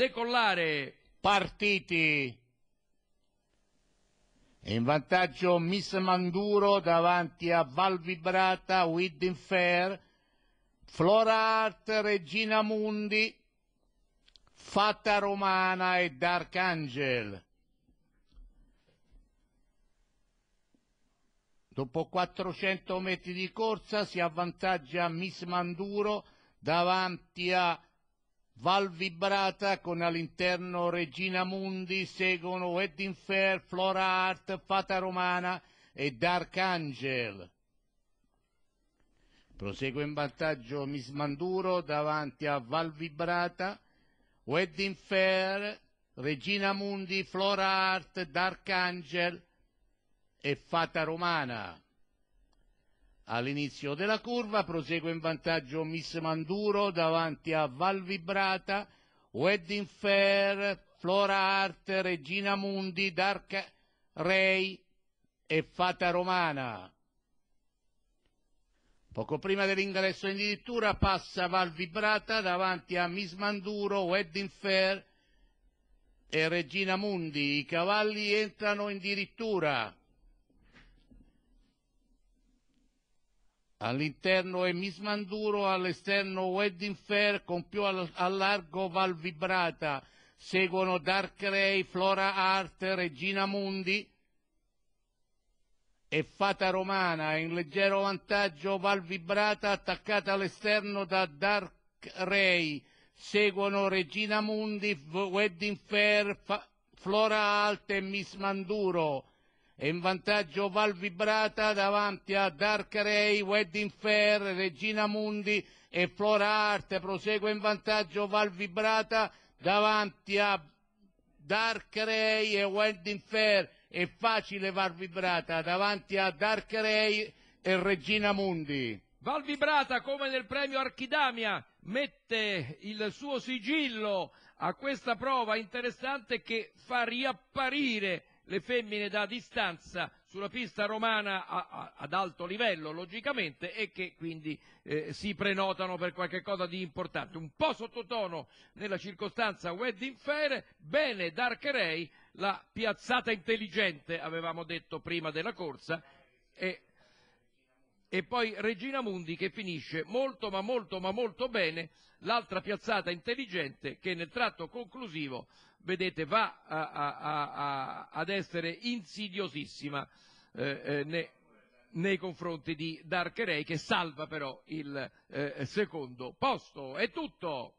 decollare partiti. In vantaggio Miss Manduro davanti a Val Vibrata, Widdin Fair, Flora Art, Regina Mundi, Fata Romana e Dark Angel. Dopo 400 metri di corsa si avvantaggia Miss Manduro davanti a Val Vibrata con all'interno Regina Mundi, seguono Wedding Fair, Flora Art, Fata Romana e Dark Angel. Prosegue in vantaggio Miss Manduro davanti a Val Vibrata, Wedding Fair, Regina Mundi, Flora Art, Dark Angel e Fata Romana. All'inizio della curva prosegue in vantaggio Miss Manduro davanti a Val Vibrata, Wedding Fair, Flora Art, Regina Mundi, Dark Ray e Fata Romana. Poco prima dell'ingresso in dirittura passa Val Vibrata davanti a Miss Manduro, Wedding Fair e Regina Mundi. I cavalli entrano in dirittura. All'interno è Miss Manduro, all'esterno Wedding Fair con più al, al largo Val Vibrata. Seguono Dark Ray, Flora Art, Regina Mundi e Fata Romana in leggero vantaggio Val Vibrata attaccata all'esterno da Dark Ray. Seguono Regina Mundi, Wedding Fair, Fa- Flora Alt e Miss Manduro e in vantaggio Val Vibrata davanti a Dark Ray, Wedding Fair, Regina Mundi e Flora Art. Prosegue in vantaggio Val Vibrata davanti a Dark Ray e Wedding Fair. È facile Val Vibrata davanti a Dark Ray e Regina Mundi. Val Vibrata, come nel premio Archidamia, mette il suo sigillo a questa prova interessante che fa riapparire le femmine da distanza sulla pista romana ad alto livello, logicamente, e che quindi eh, si prenotano per qualche cosa di importante. Un po' sottotono nella circostanza Wedding Fair, bene Dark Ray, la piazzata intelligente, avevamo detto prima della corsa, e e poi Regina Mundi che finisce molto ma molto ma molto bene, l'altra piazzata intelligente che nel tratto conclusivo, vedete, va a, a, a, ad essere insidiosissima eh, eh, ne, nei confronti di Dark Ray che salva però il eh, secondo posto. È tutto!